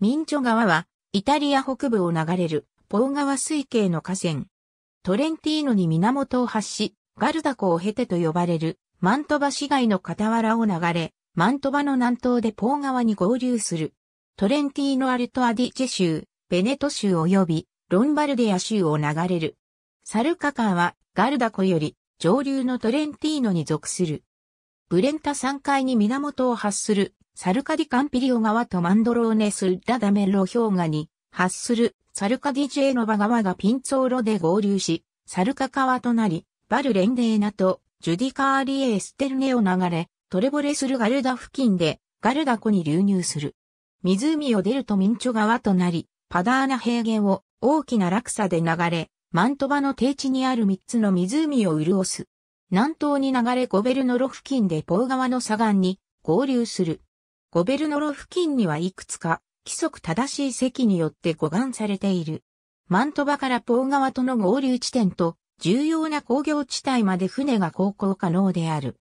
ミンチョ川は、イタリア北部を流れる、ポー川水系の河川。トレンティーノに源を発し、ガルダ湖を経てと呼ばれる、マントバ市街の傍らを流れ、マントバの南東でポー川に合流する。トレンティーノ・アルト・アディチェ州、ベネト州及び、ロンバルディア州を流れる。サルカ川は、ガルダ湖より、上流のトレンティーノに属する。ブレンタ山階に源を発するサルカディカンピリオ川とマンドローネス・ダダメロ氷河に発するサルカディジェーノバ川がピンツォーロで合流し、サルカ川となり、バルレンデーナとジュディカーリエ・エステルネを流れ、トレボレするガルダ付近でガルダ湖に流入する。湖を出るとミンチョ川となり、パダーナ平原を大きな落差で流れ、マントバの低地にある3つの湖を潤す。南東に流れゴベルノロ付近でポー川の左岸に合流する。ゴベルノロ付近にはいくつか規則正しい席によって護岸されている。マントバからポー川との合流地点と重要な工業地帯まで船が航行可能である。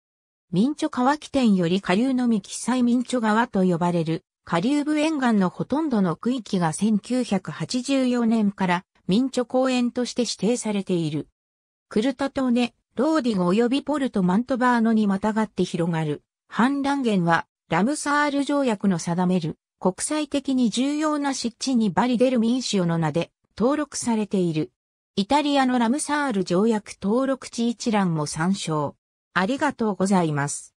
民著川起点より下流のみ記載民著川と呼ばれる下流部沿岸のほとんどの区域が1984年から民著公園として指定されている。クルタトでネ、ローディゴ及びポルトマントバーノにまたがって広がる氾濫源はラムサール条約の定める国際的に重要な湿地にバリデルミンシオの名で登録されている。イタリアのラムサール条約登録地一覧も参照。ありがとうございます。